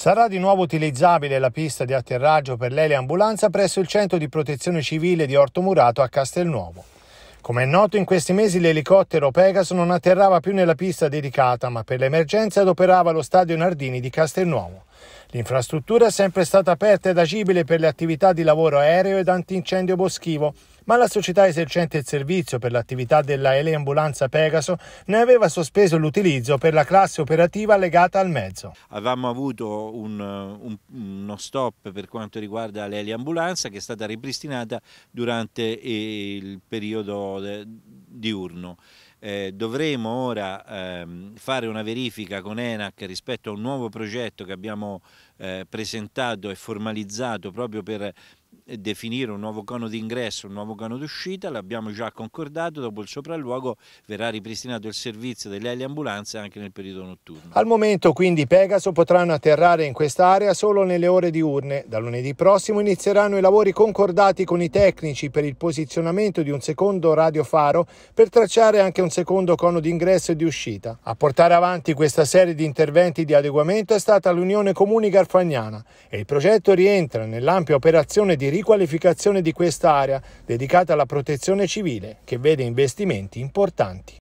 Sarà di nuovo utilizzabile la pista di atterraggio per l'ele ambulanza presso il centro di protezione civile di Orto Murato a Castelnuovo. Come è noto, in questi mesi l'elicottero Pegaso non atterrava più nella pista dedicata, ma per l'emergenza adoperava lo stadio Nardini di Castelnuovo. L'infrastruttura è sempre stata aperta ed agibile per le attività di lavoro aereo ed antincendio boschivo, ma la società esercente il servizio per l'attività della eleambulanza Pegaso ne aveva sospeso l'utilizzo per la classe operativa legata al mezzo. Avevamo avuto un, un, uno stop per quanto riguarda l'eleambulanza che è stata ripristinata durante il periodo diurno. Eh, dovremo ora ehm, fare una verifica con ENAC rispetto a un nuovo progetto che abbiamo eh, presentato e formalizzato proprio per eh, definire un nuovo cono d'ingresso, un nuovo cono d'uscita, l'abbiamo già concordato, dopo il sopralluogo verrà ripristinato il servizio delle ambulanze anche nel periodo notturno. Al momento quindi Pegaso potranno atterrare in quest'area solo nelle ore diurne. Da lunedì prossimo inizieranno i lavori concordati con i tecnici per il posizionamento di un secondo radiofaro per tracciare anche un secondo cono d'ingresso e di uscita. A portare avanti questa serie di interventi di adeguamento è stata l'Unione Comuni Garfagnana e il progetto rientra nell'ampia operazione di riqualificazione di quest'area dedicata alla protezione civile che vede investimenti importanti.